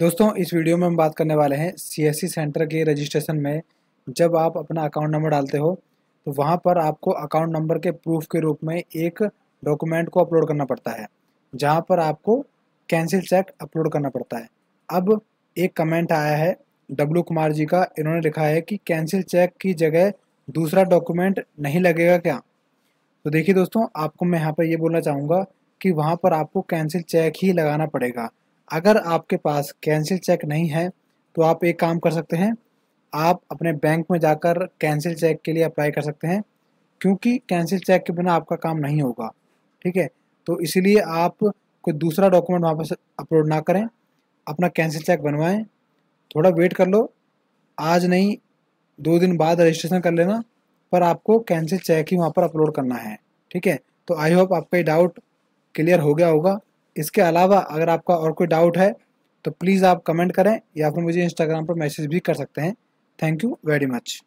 दोस्तों इस वीडियो में हम बात करने वाले हैं सीएससी e सेंटर के रजिस्ट्रेशन में जब आप अपना अकाउंट नंबर डालते हो तो वहाँ पर आपको अकाउंट नंबर के प्रूफ के रूप में एक डॉक्यूमेंट को अपलोड करना पड़ता है जहाँ पर आपको कैंसिल चेक अपलोड करना पड़ता है अब एक कमेंट आया है डब्लू कुमार जी का इन्होंने लिखा है कि कैंसिल चेक की जगह दूसरा डॉक्यूमेंट नहीं लगेगा क्या तो देखिए दोस्तों आपको मैं यहाँ पर ये बोलना चाहूँगा कि वहाँ पर आपको कैंसिल चेक ही लगाना पड़ेगा अगर आपके पास कैंसिल चेक नहीं है तो आप एक काम कर सकते हैं आप अपने बैंक में जाकर कैंसिल चेक के लिए अप्लाई कर सकते हैं क्योंकि कैंसिल चेक के बिना आपका काम नहीं होगा ठीक है तो इसीलिए आप कोई दूसरा डॉक्यूमेंट वहाँ पर अपलोड ना करें अपना कैंसिल चेक बनवाएं थोड़ा वेट कर लो आज नहीं दो दिन बाद रजिस्ट्रेशन कर लेना पर आपको कैंसिल चेक ही वहाँ पर अपलोड करना है ठीक है तो आई होप आपका ये डाउट क्लियर हो गया होगा इसके अलावा अगर आपका और कोई डाउट है तो प्लीज़ आप कमेंट करें या फिर मुझे इंस्टाग्राम पर मैसेज भी कर सकते हैं थैंक यू वेरी मच